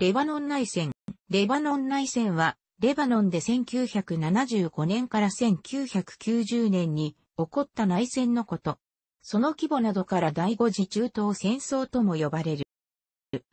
レバノン内戦。レバノン内戦は、レバノンで1975年から1990年に起こった内戦のこと。その規模などから第五次中東戦争とも呼ばれる。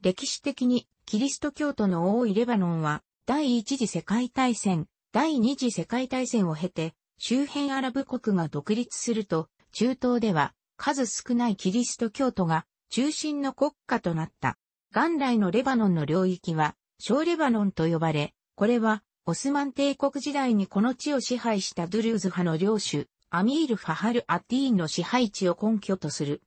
歴史的にキリスト教徒の多いレバノンは第一次世界大戦、第二次世界大戦を経て周辺アラブ国が独立すると中東では数少ないキリスト教徒が中心の国家となった。元来のレバノンの領域は、小レバノンと呼ばれ、これは、オスマン帝国時代にこの地を支配したドゥルーズ派の領主、アミール・ファハル・アティーンの支配地を根拠とする。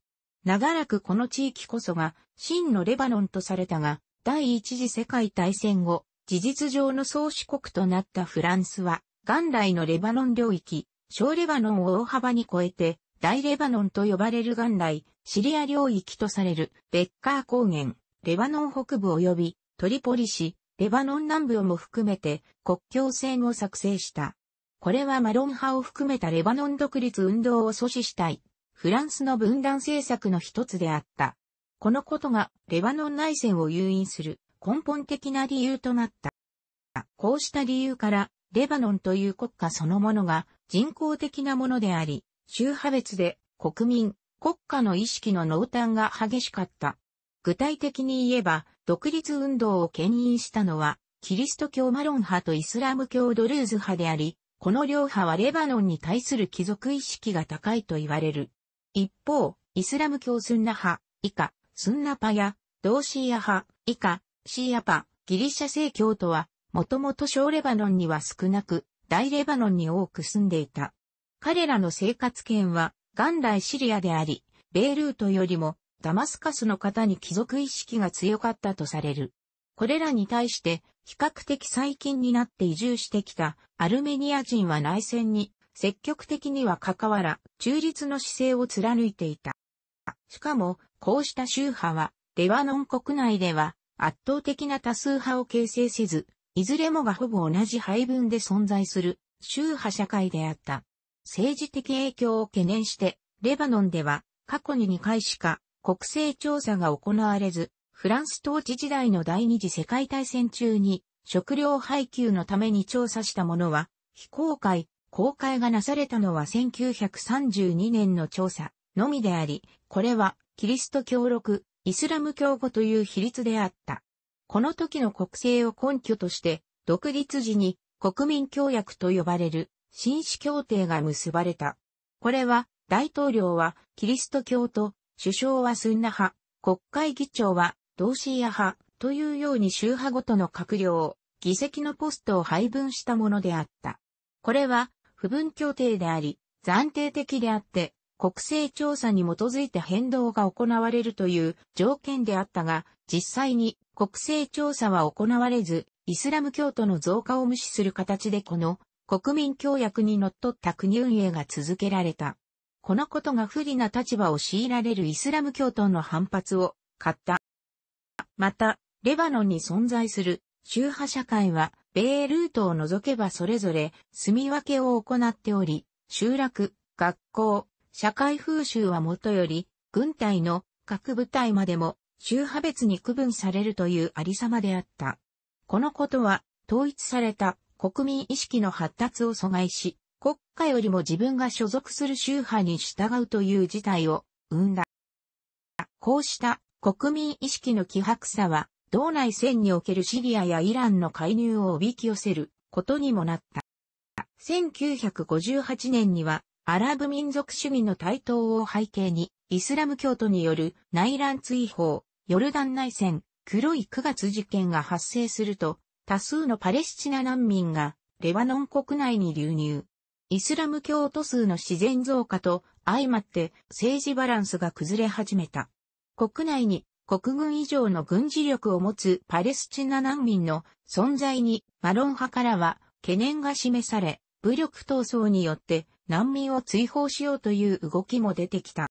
長らくこの地域こそが真のレバノンとされたが、第一次世界大戦後、事実上の創主国となったフランスは、元来のレバノン領域、小レバノンを大幅に超えて、大レバノンと呼ばれる元来、シリア領域とされるベッカー高原、レバノン北部及びトリポリ市、レバノン南部をも含めて国境線を作成した。これはマロン派を含めたレバノン独立運動を阻止したい、フランスの分断政策の一つであった。このことがレバノン内戦を誘引する根本的な理由となった。こうした理由から、レバノンという国家そのものが人工的なものであり、宗派別で国民、国家の意識の濃淡が激しかった具体的に言えば、独立運動を牽引したのは、キリスト教マロン派とイスラム教ドルーズ派であり、この両派はレバノンに対する貴族意識が高いと言われる。一方、イスラム教スンナ派、以下、スンナパや、同シーア派、以下、シーアパ、ギリシャ正教とは、もともと小レバノンには少なく、大レバノンに多く住んでいた。彼らの生活圏は、元来シリアであり、ベイルートよりもダマスカスの方に貴族意識が強かったとされる。これらに対して、比較的最近になって移住してきたアルメニア人は内戦に積極的には関わら、中立の姿勢を貫いていた。しかも、こうした宗派は、レバノン国内では圧倒的な多数派を形成せず、いずれもがほぼ同じ配分で存在する宗派社会であった。政治的影響を懸念して、レバノンでは過去に2回しか国勢調査が行われず、フランス統治時代の第二次世界大戦中に食料配給のために調査したものは、非公開、公開がなされたのは1932年の調査のみであり、これはキリスト教録、イスラム教語という比率であった。この時の国勢を根拠として、独立時に国民協約と呼ばれる紳士協定が結ばれた。これは大統領はキリスト教と首相はスンナ派、国会議長はーシーア派というように宗派ごとの閣僚、議席のポストを配分したものであった。これは、不分協定であり、暫定的であって、国勢調査に基づいて変動が行われるという条件であったが、実際に国勢調査は行われず、イスラム教徒の増加を無視する形でこの国民協約に則っった国運営が続けられた。このことが不利な立場を強いられるイスラム教徒の反発を買った。また、レバノンに存在する宗派社会は、米ルートを除けばそれぞれ住み分けを行っており、集落、学校、社会風習はもとより、軍隊の各部隊までも宗派別に区分されるというありさまであった。このことは統一された国民意識の発達を阻害し、国家よりも自分が所属する宗派に従うという事態を生んだ。こうした国民意識の希薄さは、道内戦におけるシリアやイランの介入をおびき寄せることにもなった。1958年には、アラブ民族主義の台頭を背景に、イスラム教徒による内乱追放、ヨルダン内戦、黒い9月事件が発生すると、多数のパレスチナ難民がレバノン国内に流入。イスラム教徒数の自然増加と相まって政治バランスが崩れ始めた。国内に国軍以上の軍事力を持つパレスチナ難民の存在にマロン派からは懸念が示され、武力闘争によって難民を追放しようという動きも出てきた。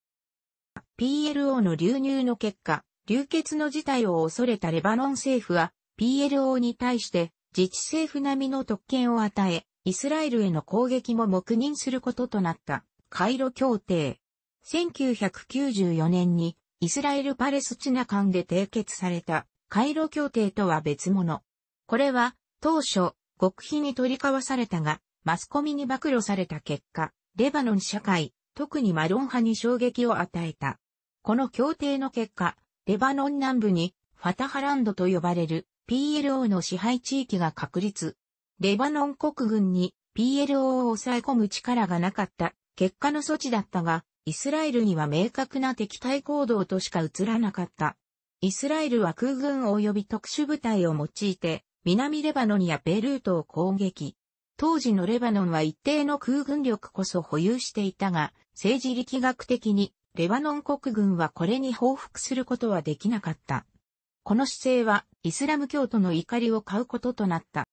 PLO の流入の結果、流血の事態を恐れたレバノン政府は PLO に対して自治政府並みの特権を与え、イスラエルへの攻撃も黙認することとなったカイロ協定。1994年にイスラエル・パレスチナ間で締結されたカイロ協定とは別物。これは当初極秘に取り交わされたがマスコミに暴露された結果、レバノン社会、特にマロン派に衝撃を与えた。この協定の結果、レバノン南部にファタハランドと呼ばれる PLO の支配地域が確立、レバノン国軍に PLO を抑え込む力がなかった結果の措置だったが、イスラエルには明確な敵対行動としか映らなかった。イスラエルは空軍及び特殊部隊を用いて、南レバノンやベルートを攻撃。当時のレバノンは一定の空軍力こそ保有していたが、政治力学的にレバノン国軍はこれに報復することはできなかった。この姿勢はイスラム教徒の怒りを買うこととなった。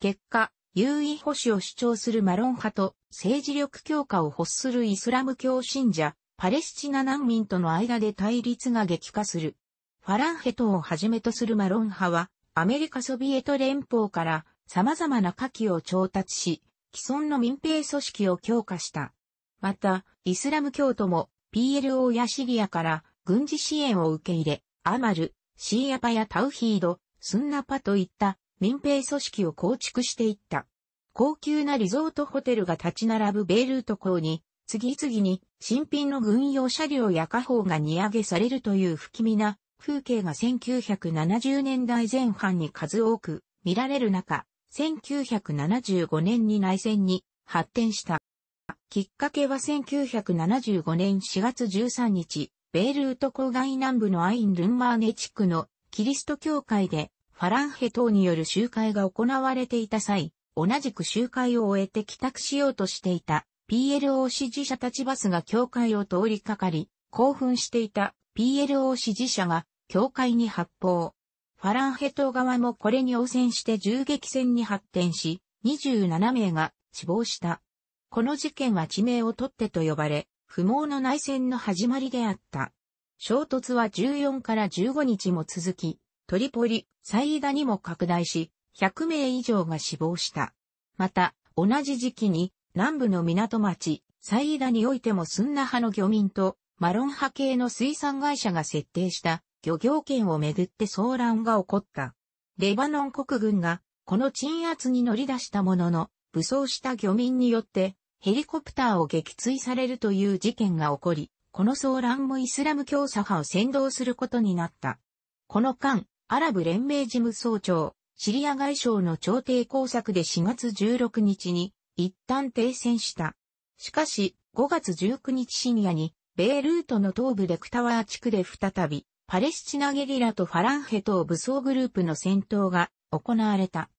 結果、優位保守を主張するマロン派と政治力強化を欲するイスラム教信者、パレスチナ難民との間で対立が激化する。ファランヘトをはじめとするマロン派は、アメリカソビエト連邦から様々な火器を調達し、既存の民兵組織を強化した。また、イスラム教徒も PLO やシリアから軍事支援を受け入れ、アマル、シーアパやタウヒード、スンナパといった民兵組織を構築していった。高級なリゾートホテルが立ち並ぶベイルート港に、次々に新品の軍用車両や家宝が荷上げされるという不気味な風景が1970年代前半に数多く見られる中、1975年に内戦に発展した。きっかけは1975年4月13日、ベイルート郊外南部のアイン・ルンマーネ地区のキリスト教会でファランヘ等による集会が行われていた際、同じく集会を終えて帰宅しようとしていた PLO 支持者たちバスが教会を通りかかり、興奮していた PLO 支持者が教会に発砲。ファランヘ島側もこれに応戦して銃撃戦に発展し、27名が死亡した。この事件は地名を取ってと呼ばれ、不毛の内戦の始まりであった。衝突は14から15日も続き、トリポリ、サイーダにも拡大し、100名以上が死亡した。また、同じ時期に、南部の港町、サイーダにおいてもスンナ派の漁民と、マロン派系の水産会社が設定した漁業権をめぐって騒乱が起こった。レバノン国軍がこの鎮圧に乗り出したものの、武装した漁民によってヘリコプターを撃墜されるという事件が起こり、この騒乱もイスラム教左派を先導することになった。この間、アラブ連盟事務総長、シリア外相の調停工作で4月16日に一旦停戦した。しかし、5月19日深夜に、ベイルートの東部レクタワー地区で再び、パレスチナゲリラとファランヘ等武装グループの戦闘が行われた。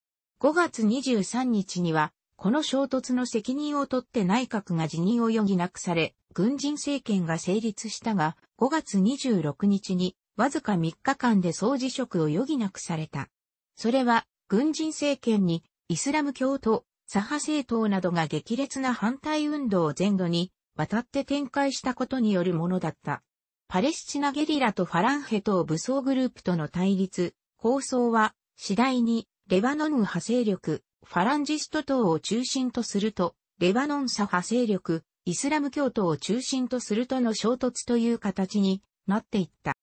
5月23日には、この衝突の責任を取って内閣が辞任を余儀なくされ、軍人政権が成立したが、5月26日にわずか3日間で総辞職を余儀なくされた。それは、軍人政権に、イスラム教徒、左派政党などが激烈な反対運動を前後に、渡って展開したことによるものだった。パレスチナゲリラとファランヘ等武装グループとの対立、構想は、次第に、レバノン派勢力、ファランジスト等を中心とすると、レバノン左派勢力、イスラム教徒を中心とするとの衝突という形になっていった。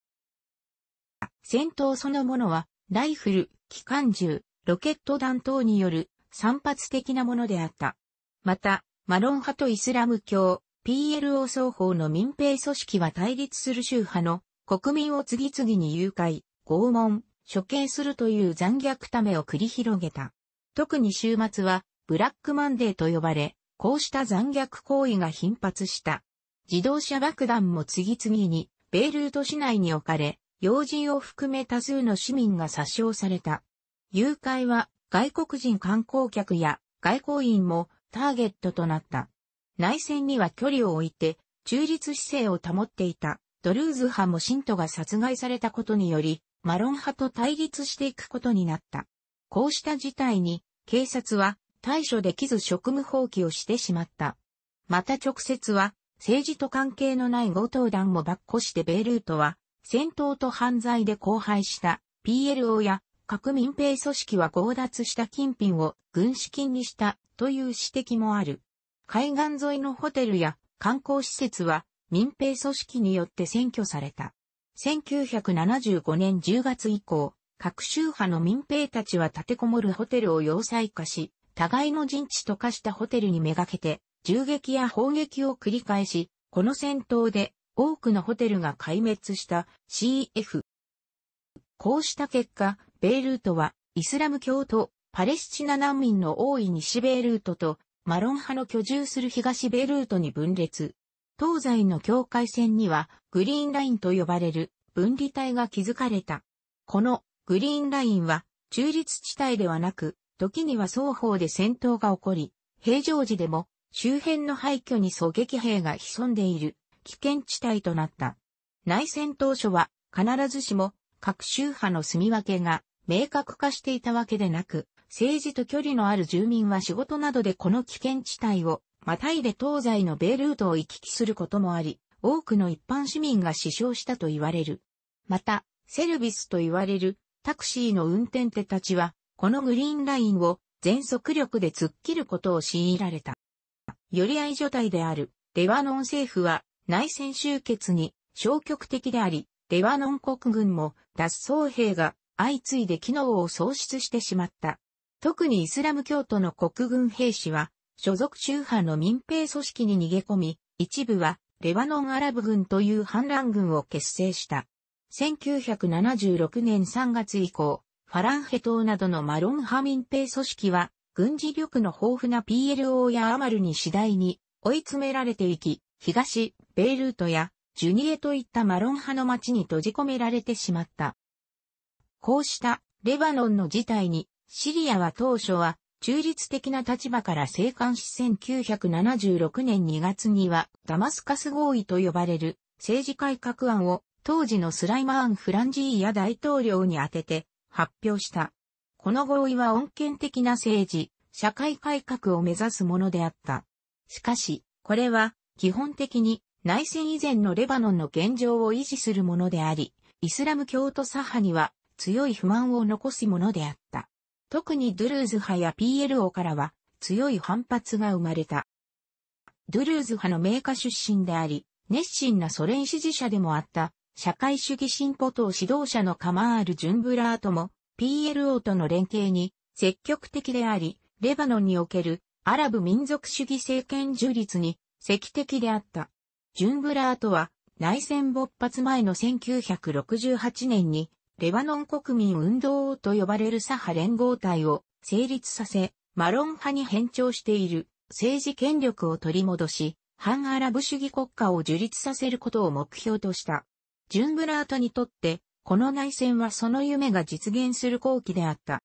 戦闘そのものは、ライフル、機関銃、ロケット弾等による散発的なものであった。また、マロン派とイスラム教、PLO 双方の民兵組織は対立する宗派の国民を次々に誘拐、拷問、処刑するという残虐ためを繰り広げた。特に週末はブラックマンデーと呼ばれ、こうした残虐行為が頻発した。自動車爆弾も次々にベイルート市内に置かれ、要人を含め多数の市民が殺傷された。誘拐は外国人観光客や外交員もターゲットとなった。内戦には距離を置いて中立姿勢を保っていたドルーズ派も信徒が殺害されたことによりマロン派と対立していくことになった。こうした事態に警察は対処できず職務放棄をしてしまった。また直接は政治と関係のない後、藤団も跋扈してベイルートは戦闘と犯罪で荒廃した PLO や各民兵組織は強奪した金品を軍資金にしたという指摘もある。海岸沿いのホテルや観光施設は民兵組織によって占拠された。1975年10月以降、各州派の民兵たちは立てこもるホテルを要塞化し、互いの陣地と化したホテルにめがけて、銃撃や砲撃を繰り返し、この戦闘で多くのホテルが壊滅した CF。こうした結果、ベイルートはイスラム教徒、パレスチナ難民の多い西ベイルートとマロン派の居住する東ベイルートに分裂。東西の境界線にはグリーンラインと呼ばれる分離帯が築かれた。このグリーンラインは中立地帯ではなく、時には双方で戦闘が起こり、平常時でも周辺の廃墟に狙撃兵が潜んでいる危険地帯となった。内戦当初は必ずしも各宗派の住み分けが明確化していたわけでなく、政治と距離のある住民は仕事などでこの危険地帯をまたいで東西の米ルートを行き来することもあり、多くの一般市民が死傷したと言われる。また、セルビスと言われるタクシーの運転手たちは、このグリーンラインを全速力で突っ切ることを強いられた。より合い所帯であるレバノン政府は内戦終結に消極的であり、レバノン国軍も脱走兵が相次いで機能を喪失してしまった。特にイスラム教徒の国軍兵士は、所属宗派の民兵組織に逃げ込み、一部はレバノンアラブ軍という反乱軍を結成した。1976年3月以降、ファランヘ党などのマロン派民兵組織は、軍事力の豊富な PLO やアマルに次第に追い詰められていき、東、ベイルートやジュニエといったマロン派の町に閉じ込められてしまった。こうしたレバノンの事態に、シリアは当初は中立的な立場から生還し1976年2月にはダマスカス合意と呼ばれる政治改革案を当時のスライマーン・フランジーや大統領に当てて発表した。この合意は穏健的な政治、社会改革を目指すものであった。しかし、これは基本的に内戦以前のレバノンの現状を維持するものであり、イスラム教徒左派には強い不満を残すものであった。特にドゥルーズ派や PLO からは強い反発が生まれた。ドゥルーズ派の名家出身であり、熱心なソ連支持者でもあった社会主義進歩党指導者のカマール・ジュンブラートも PLO との連携に積極的であり、レバノンにおけるアラブ民族主義政権樹立に石的であった。ジュンブラーとは、内戦勃発前の1968年に、レバノン国民運動王と呼ばれる左派連合体を成立させ、マロン派に変調している政治権力を取り戻し、反アラブ主義国家を樹立させることを目標とした。ジュンブラートにとって、この内戦はその夢が実現する後期であった。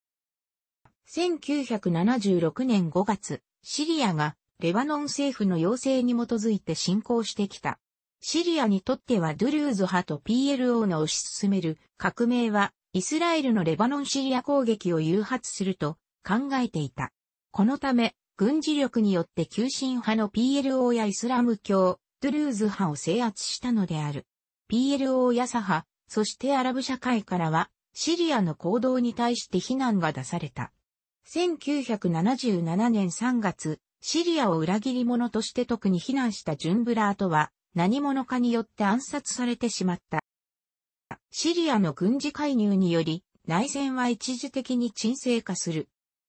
1976年5月、シリアがレバノン政府の要請に基づいて侵攻してきた。シリアにとってはドゥルーズ派と PLO の推し進める革命はイスラエルのレバノンシリア攻撃を誘発すると考えていた。このため軍事力によって急進派の PLO やイスラム教、ドゥルーズ派を制圧したのである。PLO や左派、そしてアラブ社会からはシリアの行動に対して非難が出された。1977年3月、シリアを裏切り者として特に非難したジュンブラートは、何者かによって暗殺されてしまった。シリアの軍事介入により、内戦は一時的に沈静化する。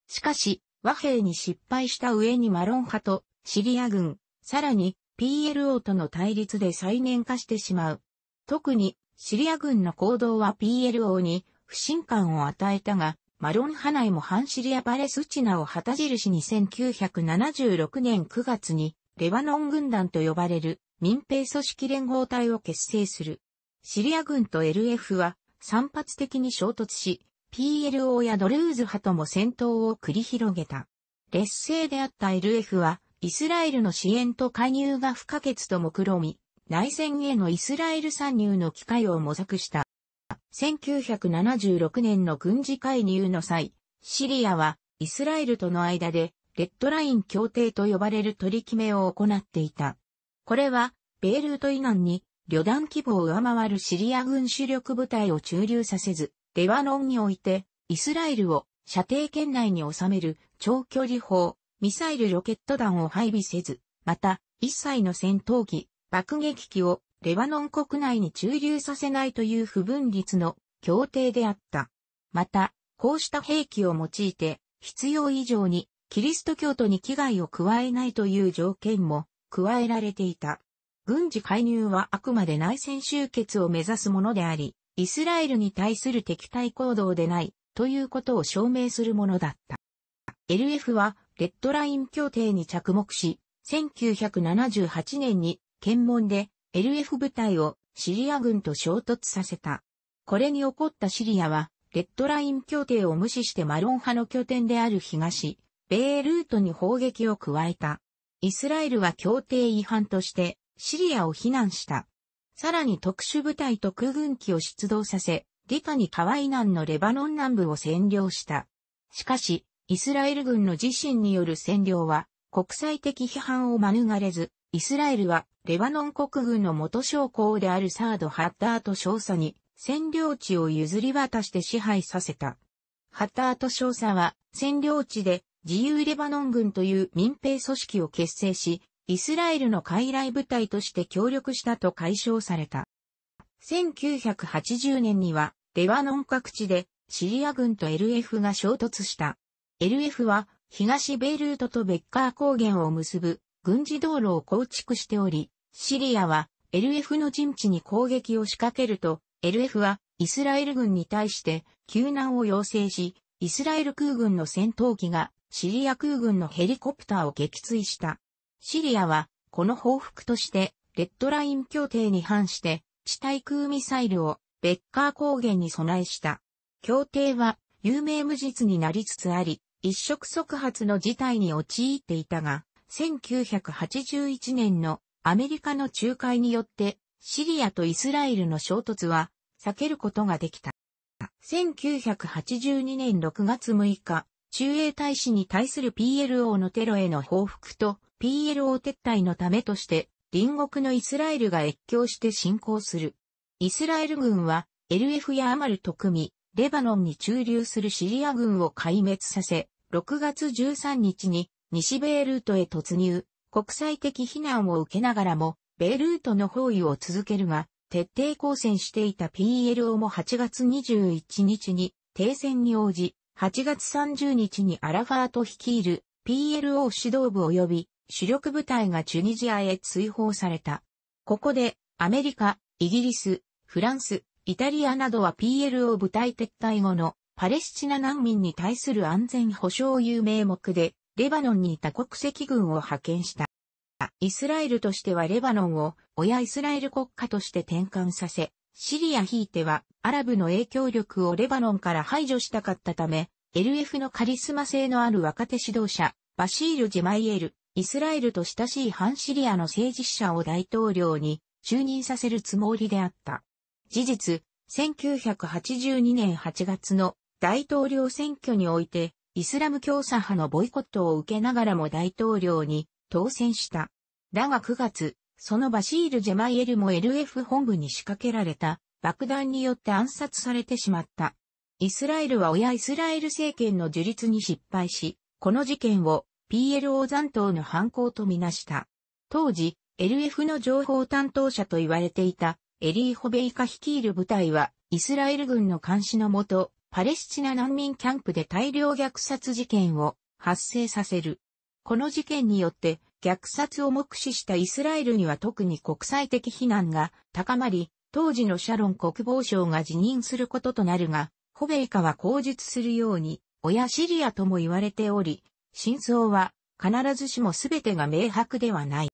しかし、和平に失敗した上にマロン派とシリア軍、さらに PLO との対立で再燃化してしまう。特にシリア軍の行動は PLO に不信感を与えたが、マロンハナイもハンシリア・パレスチナを旗印に1976年9月にレバノン軍団と呼ばれる民兵組織連合体を結成する。シリア軍と LF は散発的に衝突し、PLO やドルーズ派とも戦闘を繰り広げた。劣勢であった LF は、イスラエルの支援と介入が不可欠と目論み、内戦へのイスラエル参入の機会を模索した。1976年の軍事介入の際、シリアはイスラエルとの間でレッドライン協定と呼ばれる取り決めを行っていた。これは、ベールート以南に旅団規模を上回るシリア軍主力部隊を駐留させず、レバノンにおいて、イスラエルを射程圏内に収める長距離砲、ミサイルロケット弾を配備せず、また、一切の戦闘機、爆撃機をレバノン国内に駐留させないという不分立の協定であった。また、こうした兵器を用いて、必要以上にキリスト教徒に危害を加えないという条件も加えられていた。軍事介入はあくまで内戦終結を目指すものであり、イスラエルに対する敵対行動でないということを証明するものだった。LF はレッドライン協定に着目し、1978年に検問で LF 部隊をシリア軍と衝突させた。これに起こったシリアは、レッドライン協定を無視してマロン派の拠点である東、ベイルートに砲撃を加えた。イスラエルは協定違反としてシリアを非難した。さらに特殊部隊と空軍機を出動させ、リカに河以南のレバノン南部を占領した。しかし、イスラエル軍の自身による占領は国際的批判を免れず、イスラエルは、レバノン国軍の元将校であるサード・ハッターと少佐に、占領地を譲り渡して支配させた。ハッターと少佐は、占領地で、自由レバノン軍という民兵組織を結成し、イスラエルの傀儡部隊として協力したと解消された。1980年には、レバノン各地で、シリア軍と LF が衝突した。LF は、東ベイルートとベッカー高原を結ぶ軍事道路を構築しており、シリアは LF の陣地に攻撃を仕掛けると、LF はイスラエル軍に対して救難を要請し、イスラエル空軍の戦闘機がシリア空軍のヘリコプターを撃墜した。シリアはこの報復としてレッドライン協定に反して地対空ミサイルをベッカー高原に備えした。協定は有名無実になりつつあり、一触即発の事態に陥っていたが、1981年のアメリカの仲介によってシリアとイスラエルの衝突は避けることができた。1982年6月6日、中英大使に対する PLO のテロへの報復と PLO 撤退のためとして隣国のイスラエルが越境して侵攻する。イスラエル軍は LF やアマルと組み、レバノンに駐留するシリア軍を壊滅させ、6月13日に西ベイルートへ突入、国際的非難を受けながらも、ベイルートの包囲を続けるが、徹底抗戦していた PLO も8月21日に停戦に応じ、8月30日にアラファート率いる PLO 指導部及び主力部隊がチュニジアへ追放された。ここでアメリカ、イギリス、フランス、イタリアなどは PLO 部隊撤退後のパレスチナ難民に対する安全保障を有名目でレバノンにいた国籍軍を派遣した。イスラエルとしてはレバノンを親イスラエル国家として転換させ、シリアひいてはアラブの影響力をレバノンから排除したかったため、LF のカリスマ性のある若手指導者、バシール・ジェマイエル、イスラエルと親しい反シリアの政治者を大統領に就任させるつもりであった。事実、1982年8月の大統領選挙において、イスラム教左派のボイコットを受けながらも大統領に当選した。だが9月、そのバシール・ジェマイエルも LF 本部に仕掛けられた爆弾によって暗殺されてしまった。イスラエルは親イスラエル政権の樹立に失敗し、この事件を PLO 残党の犯行とみなした。当時、LF の情報担当者と言われていたエリー・ホベイカ率いる部隊はイスラエル軍の監視のもと、パレスチナ難民キャンプで大量虐殺事件を発生させる。この事件によって虐殺を目視したイスラエルには特に国際的非難が高まり、当時のシャロン国防相が辞任することとなるが、ホベイカは口述するように、親シリアとも言われており、真相は必ずしも全てが明白ではない。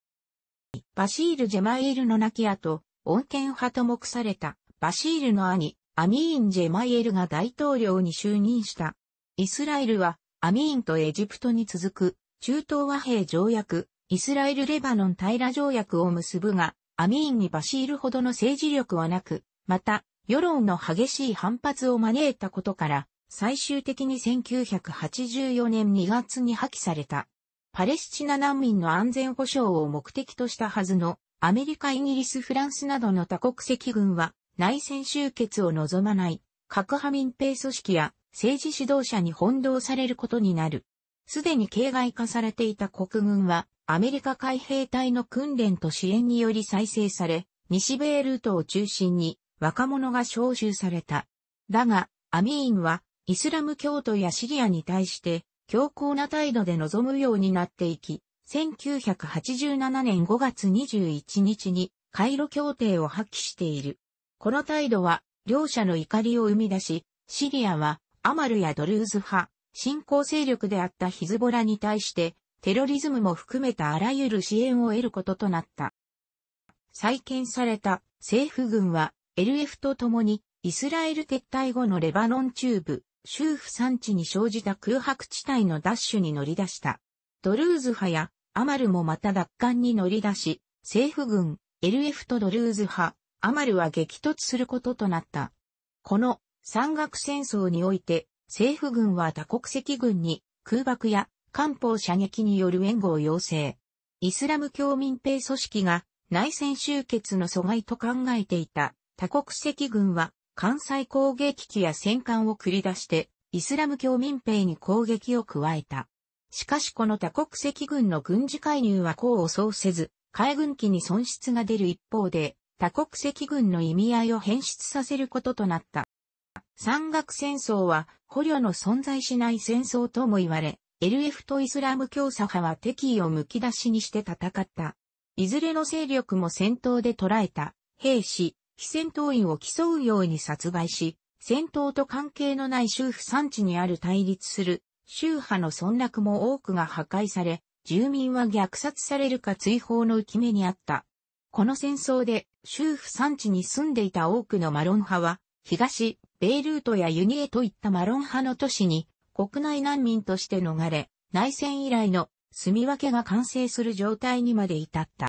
バシール・ジェマイールの亡き後、穏健派と目されたバシールの兄、アミーン・ジェマイエルが大統領に就任した。イスラエルは、アミーンとエジプトに続く、中東和平条約、イスラエル・レバノン・平ラ条約を結ぶが、アミーンにバシールほどの政治力はなく、また、世論の激しい反発を招いたことから、最終的に1984年2月に破棄された。パレスチナ難民の安全保障を目的としたはずの、アメリカ、イギリス、フランスなどの多国籍軍は、内戦終結を望まない、核派民兵組織や政治指導者に翻弄されることになる。すでに形骸化されていた国軍は、アメリカ海兵隊の訓練と支援により再生され、西米ルートを中心に若者が招集された。だが、アミーンは、イスラム教徒やシリアに対して、強硬な態度で臨むようになっていき、1987年5月21日に、カイロ協定を破棄している。この態度は、両者の怒りを生み出し、シリアは、アマルやドルーズ派、新興勢力であったヒズボラに対して、テロリズムも含めたあらゆる支援を得ることとなった。再建された政府軍は LF と共にイスラエル撤退後のレバノン中部、州府山地に生じた空白地帯の奪取に乗り出した。ドルーズ派やアマルもまた奪還に乗り出し、政府軍、LF とドルーズ派、アマルは激突することとなった。この山岳戦争において、政府軍は多国籍軍に空爆や艦砲射撃による援護を要請。イスラム教民兵組織が内戦終結の阻害と考えていた多国籍軍は関西攻撃機や戦艦を繰り出してイスラム教民兵に攻撃を加えた。しかしこの多国籍軍の軍事介入は功を奏せず、海軍機に損失が出る一方で、多国籍軍の意味合いを変質させることとなった。山岳戦争は捕虜の存在しない戦争とも言われ、LF とイスラム教左派は敵意をむき出しにして戦った。いずれの勢力も戦闘で捕らえた兵士、非戦闘員を競うように殺害し、戦闘と関係のない州府産地にある対立する宗派の村落も多くが破壊され、住民は虐殺されるか追放の浮き目にあった。この戦争で、州府産地に住んでいた多くのマロン派は、東、ベイルートやユニエといったマロン派の都市に、国内難民として逃れ、内戦以来の住み分けが完成する状態にまで至った。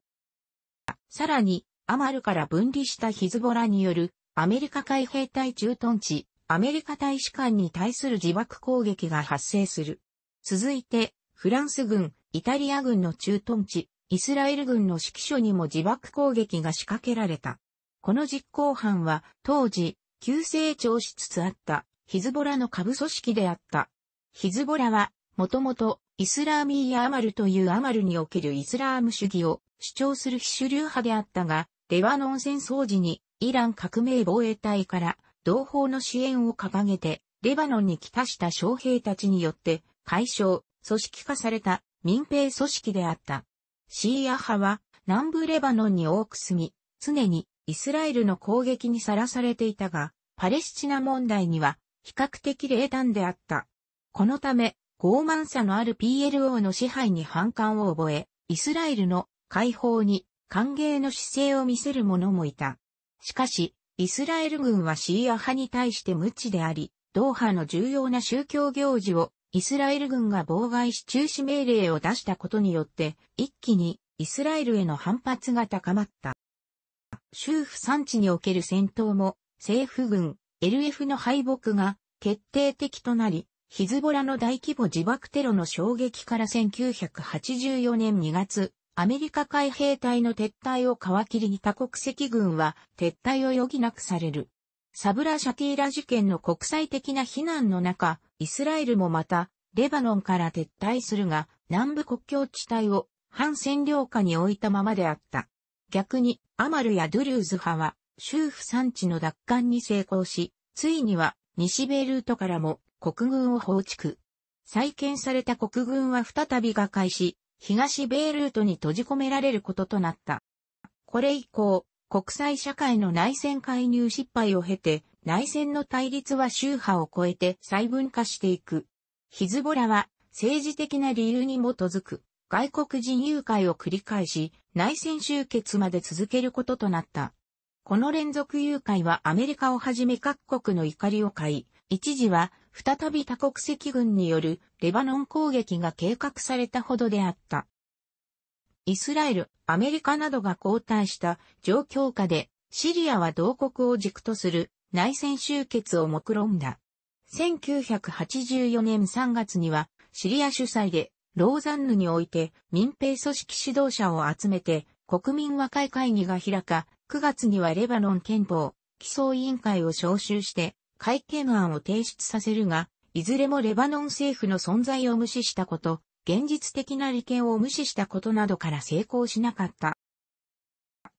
さらに、アマルから分離したヒズボラによる、アメリカ海兵隊駐屯地、アメリカ大使館に対する自爆攻撃が発生する。続いて、フランス軍、イタリア軍の駐屯地、イスラエル軍の指揮所にも自爆攻撃が仕掛けられた。この実行犯は当時、急成長しつつあったヒズボラの下部組織であった。ヒズボラは、もともとイスラーミー・アマルというアマルにおけるイスラーム主義を主張する非主流派であったが、レバノン戦争時にイラン革命防衛隊から同胞の支援を掲げて、レバノンに来たした将兵たちによって解消、組織化された民兵組織であった。シーア派は南部レバノンに多く住み、常にイスラエルの攻撃にさらされていたが、パレスチナ問題には比較的冷淡であった。このため、傲慢さのある PLO の支配に反感を覚え、イスラエルの解放に歓迎の姿勢を見せる者もいた。しかし、イスラエル軍はシーア派に対して無知であり、ドーハの重要な宗教行事をイスラエル軍が妨害し中止命令を出したことによって、一気にイスラエルへの反発が高まった。州府産地における戦闘も、政府軍、LF の敗北が決定的となり、ヒズボラの大規模自爆テロの衝撃から1984年2月、アメリカ海兵隊の撤退を皮切りに他国籍軍は撤退を余儀なくされる。サブラ・シャティーラ事件の国際的な非難の中、イスラエルもまた、レバノンから撤退するが、南部国境地帯を反占領下に置いたままであった。逆に、アマルやドゥルーズ派は、州府産地の奪還に成功し、ついには、西ベルートからも国軍を放逐。再建された国軍は再び瓦解し、東ベイルートに閉じ込められることとなった。これ以降、国際社会の内戦介入失敗を経て、内戦の対立は宗派を超えて細分化していく。ヒズボラは政治的な理由に基づく外国人誘拐を繰り返し、内戦終結まで続けることとなった。この連続誘拐はアメリカをはじめ各国の怒りを買い、一時は再び多国籍軍によるレバノン攻撃が計画されたほどであった。イスラエル、アメリカなどが交代した状況下で、シリアは同国を軸とする内戦終結を目論んだ。1984年3月には、シリア主催で、ローザンヌにおいて民兵組織指導者を集めて、国民和解会議が開か、9月にはレバノン憲法、起草委員会を招集して、会見案を提出させるが、いずれもレバノン政府の存在を無視したこと、現実的な利権を無視したことなどから成功しなかった。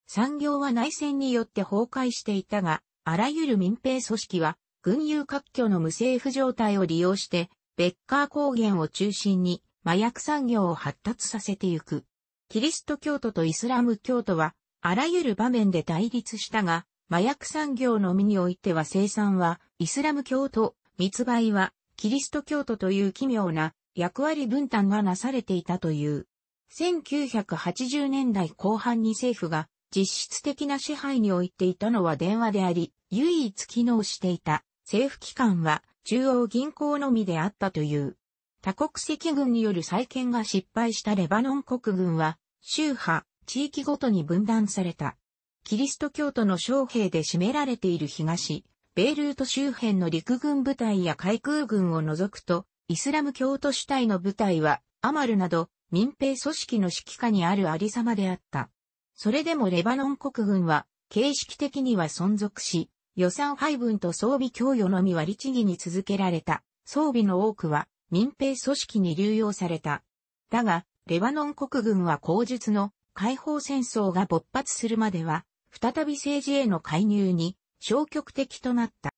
産業は内戦によって崩壊していたが、あらゆる民兵組織は、軍友割拠の無政府状態を利用して、ベッカー高原を中心に麻薬産業を発達させていく。キリスト教徒とイスラム教徒は、あらゆる場面で対立したが、麻薬産業のみにおいては生産は、イスラム教徒、密売は、キリスト教徒という奇妙な役割分担がなされていたという。1980年代後半に政府が実質的な支配に置いていたのは電話であり、唯一機能していた政府機関は中央銀行のみであったという。多国籍軍による再建が失敗したレバノン国軍は、宗派、地域ごとに分断された。キリスト教徒の将兵で占められている東、ベイルート周辺の陸軍部隊や海空軍を除くと、イスラム教徒主体の部隊は、アマルなど民兵組織の指揮下にあるありさまであった。それでもレバノン国軍は、形式的には存続し、予算配分と装備供与のみ割り地義に続けられた。装備の多くは民兵組織に流用された。だが、レバノン国軍は口述の解放戦争が勃発するまでは、再び政治への介入に消極的となった。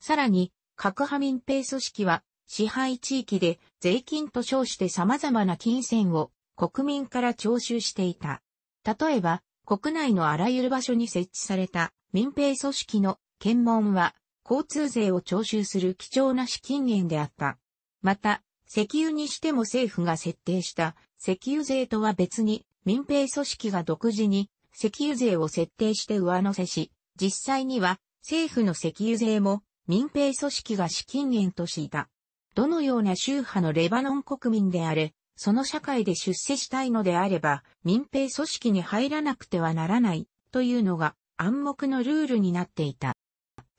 さらに、核派民兵組織は支配地域で税金と称して様々な金銭を国民から徴収していた。例えば、国内のあらゆる場所に設置された民兵組織の検問は交通税を徴収する貴重な資金源であった。また、石油にしても政府が設定した石油税とは別に民兵組織が独自に石油税を設定して上乗せし、実際には政府の石油税も民兵組織が資金源としていた。どのような宗派のレバノン国民であれ、その社会で出世したいのであれば、民兵組織に入らなくてはならない、というのが暗黙のルールになっていた。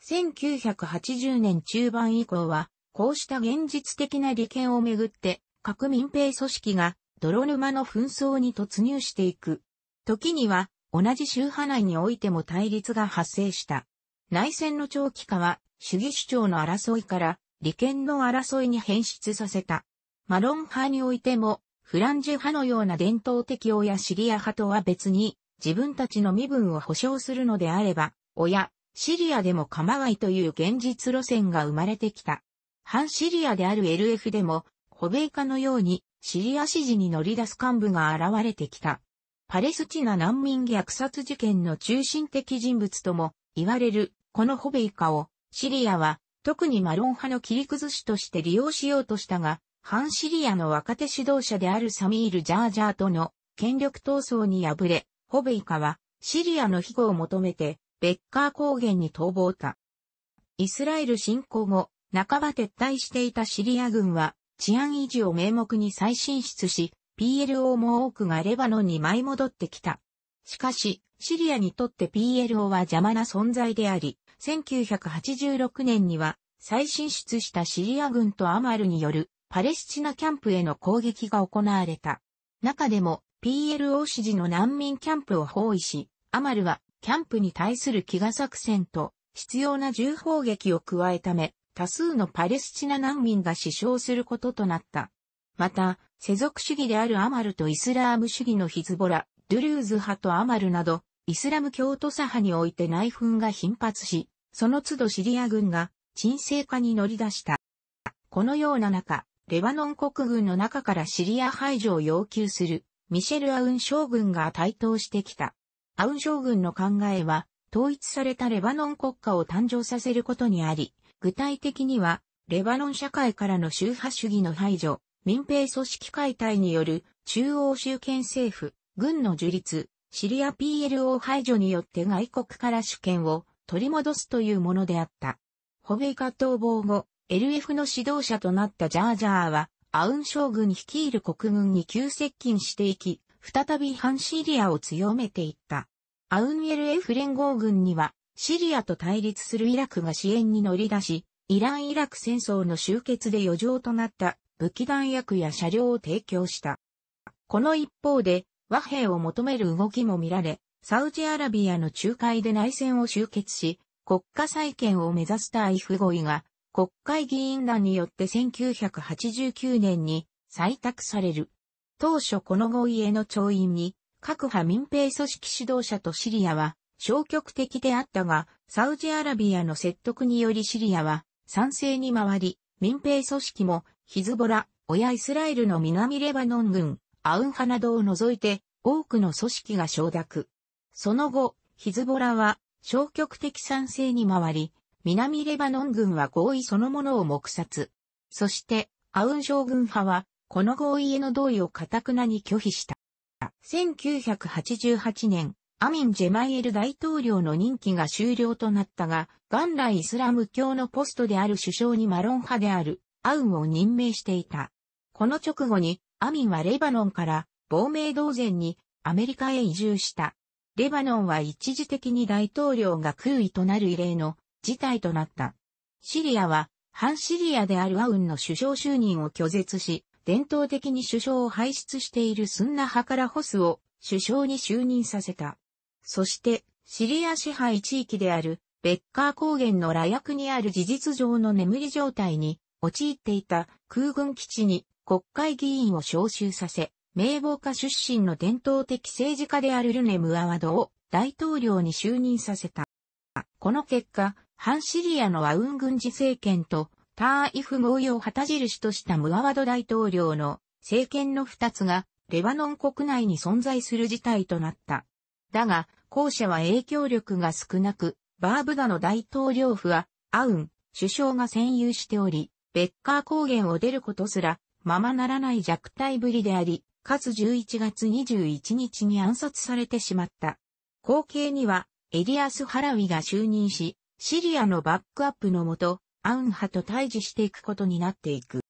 1980年中盤以降は、こうした現実的な利権をめぐって、各民兵組織が泥沼の紛争に突入していく。時には、同じ宗派内においても対立が発生した。内戦の長期化は、主義主張の争いから、利権の争いに変質させた。マロン派においても、フランジュ派のような伝統的親シリア派とは別に、自分たちの身分を保障するのであれば、親、シリアでも構わいという現実路線が生まれてきた。反シリアである LF でも、ホベイカのようにシリア支持に乗り出す幹部が現れてきた。パレスチナ難民虐殺事件の中心的人物とも言われるこのホベイカをシリアは特にマロン派の切り崩しとして利用しようとしたが、反シリアの若手指導者であるサミール・ジャージャーとの権力闘争に敗れ、ホベイカはシリアの庇護を求めてベッカー高原に逃亡た。イスラエル侵攻後、半ば撤退していたシリア軍は治安維持を名目に再進出し、PLO も多くがレバノンに舞い戻ってきた。しかし、シリアにとって PLO は邪魔な存在であり、1986年には再進出したシリア軍とアマルによるパレスチナキャンプへの攻撃が行われた。中でも PLO 支持の難民キャンプを包囲し、アマルはキャンプに対する飢餓作戦と必要な銃砲撃を加えため、多数のパレスチナ難民が死傷することとなった。また、世俗主義であるアマルとイスラーム主義のヒズボラ、ドゥルーズ派とアマルなど、イスラム教徒左派において内紛が頻発し、その都度シリア軍が沈静化に乗り出した。このような中、レバノン国軍の中からシリア排除を要求するミシェル・アウン将軍が台頭してきた。アウン将軍の考えは、統一されたレバノン国家を誕生させることにあり、具体的には、レバノン社会からの宗派主義の排除、民兵組織解体による中央集権政府、軍の樹立、シリア PLO 排除によって外国から主権を取り戻すというものであった。ホベイカ逃亡後、LF の指導者となったジャージャーは、アウン将軍率いる国軍に急接近していき、再び反シリアを強めていった。アウン LF 連合軍には、シリアと対立するイラクが支援に乗り出し、イラン・イラク戦争の終結で余剰となった武器弾薬や車両を提供した。この一方で、和平を求める動きも見られ、サウジアラビアの仲介で内戦を終結し、国家再建を目指した愛 f 合意が、国会議員団によって1989年に採択される。当初この合意への調印に、各派民兵組織指導者とシリアは消極的であったが、サウジアラビアの説得によりシリアは賛成に回り、民兵組織もヒズボラ、親イスラエルの南レバノン軍、アウン派などを除いて多くの組織が承諾。その後、ヒズボラは消極的賛成に回り、南レバノン軍は合意そのものを黙殺。そして、アウン将軍派は、この合意への同意を堅くなに拒否した。1988年、アミン・ジェマイエル大統領の任期が終了となったが、元来イスラム教のポストである首相にマロン派である、アウンを任命していた。この直後に、アミンはレバノンから亡命同然にアメリカへ移住した。レバノンは一時的に大統領が空位となる異例の事態となった。シリアは、反シリアであるアウンの首相就任を拒絶し、伝統的に首相を輩出しているスンナ派からホスを首相に就任させた。そして、シリア支配地域であるベッカー高原の羅薬にある事実上の眠り状態に陥っていた空軍基地に国会議員を招集させ、名簿家出身の伝統的政治家であるルネ・ムアワドを大統領に就任させた。この結果、反シリアのアウン軍事政権とターイフ合意を旗印としたムアワド大統領の政権の二つがレバノン国内に存在する事態となった。だが、後者は影響力が少なく、バーブダの大統領府はアウン首相が占有しており、ベッカー高原を出ることすらままならない弱体ぶりであり、かつ11月21日に暗殺されてしまった。後継には、エリアス・ハラウィが就任し、シリアのバックアップのもと、アウンハと対峙していくことになっていく。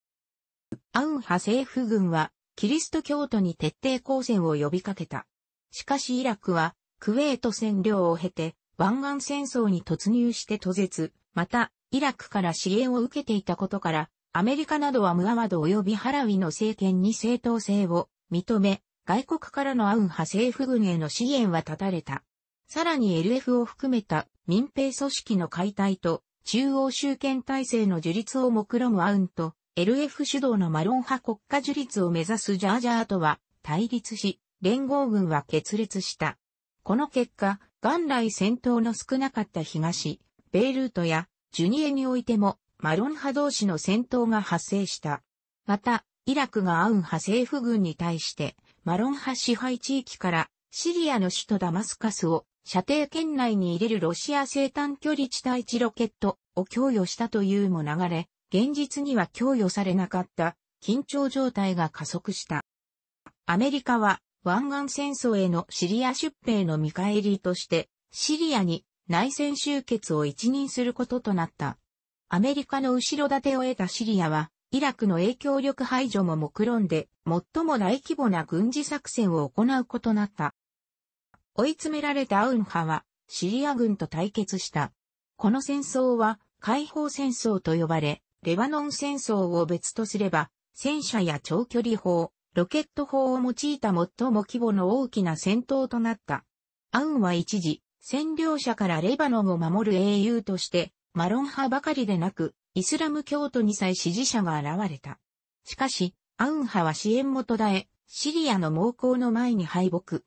アウンハ政府軍は、キリスト教徒に徹底抗戦を呼びかけた。しかしイラクは、クウェート占領を経て、湾岸戦争に突入して途絶、また、イラクから支援を受けていたことから、アメリカなどはムアマド及びハラウィの政権に正当性を認め、外国からのアウン派政府軍への支援は断たれた。さらに LF を含めた民兵組織の解体と中央集権体制の樹立を目論むアウンと LF 主導のマロン派国家樹立を目指すジャージャーとは対立し、連合軍は決裂した。この結果、元来戦闘の少なかった東、ベイルートやジュニエにおいてもマロン派同士の戦闘が発生した。また、イラクがアウン派政府軍に対して、マロン派支配地域からシリアの首都ダマスカスを射程圏内に入れるロシア生誕距離地対地ロケットを供与したというも流れ、現実には供与されなかった緊張状態が加速した。アメリカは湾岸戦争へのシリア出兵の見返りとしてシリアに内戦終結を一任することとなった。アメリカの後ろ盾を得たシリアは、イラクの影響力排除も目論んで、最も大規模な軍事作戦を行うことなった。追い詰められたアウン派は、シリア軍と対決した。この戦争は、解放戦争と呼ばれ、レバノン戦争を別とすれば、戦車や長距離砲、ロケット砲を用いた最も規模の大きな戦闘となった。アウンは一時、占領者からレバノンを守る英雄として、マロン派ばかりでなく、イスラム教徒にさえ支持者が現れた。しかし、アウン派は支援も途絶え、シリアの猛攻の前に敗北。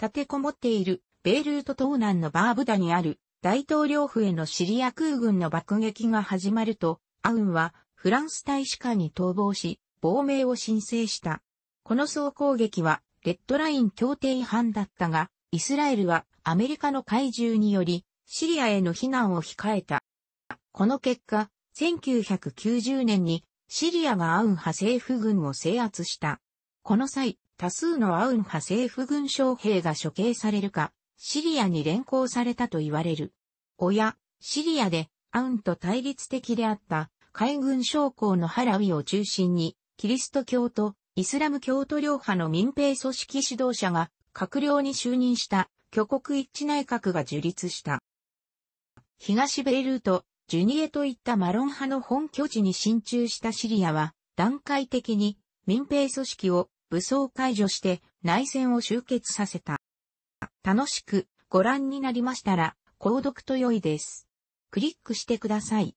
立てこもっている、ベイルート東南のバーブダにある、大統領府へのシリア空軍の爆撃が始まると、アウンは、フランス大使館に逃亡し、亡命を申請した。この総攻撃は、レッドライン協定違反だったが、イスラエルはアメリカの怪獣により、シリアへの避難を控えた。この結果、1990年にシリアがアウン派政府軍を制圧した。この際、多数のアウン派政府軍将兵が処刑されるか、シリアに連行されたと言われる。親、シリアでアウンと対立的であった海軍将校のハラウィを中心に、キリスト教とイスラム教徒両派の民兵組織指導者が閣僚に就任した挙国一致内閣が樹立した。東ベイルート、ジュニエといったマロン派の本拠地に進駐したシリアは、段階的に民兵組織を武装解除して内戦を終結させた。楽しくご覧になりましたら、購読と良いです。クリックしてください。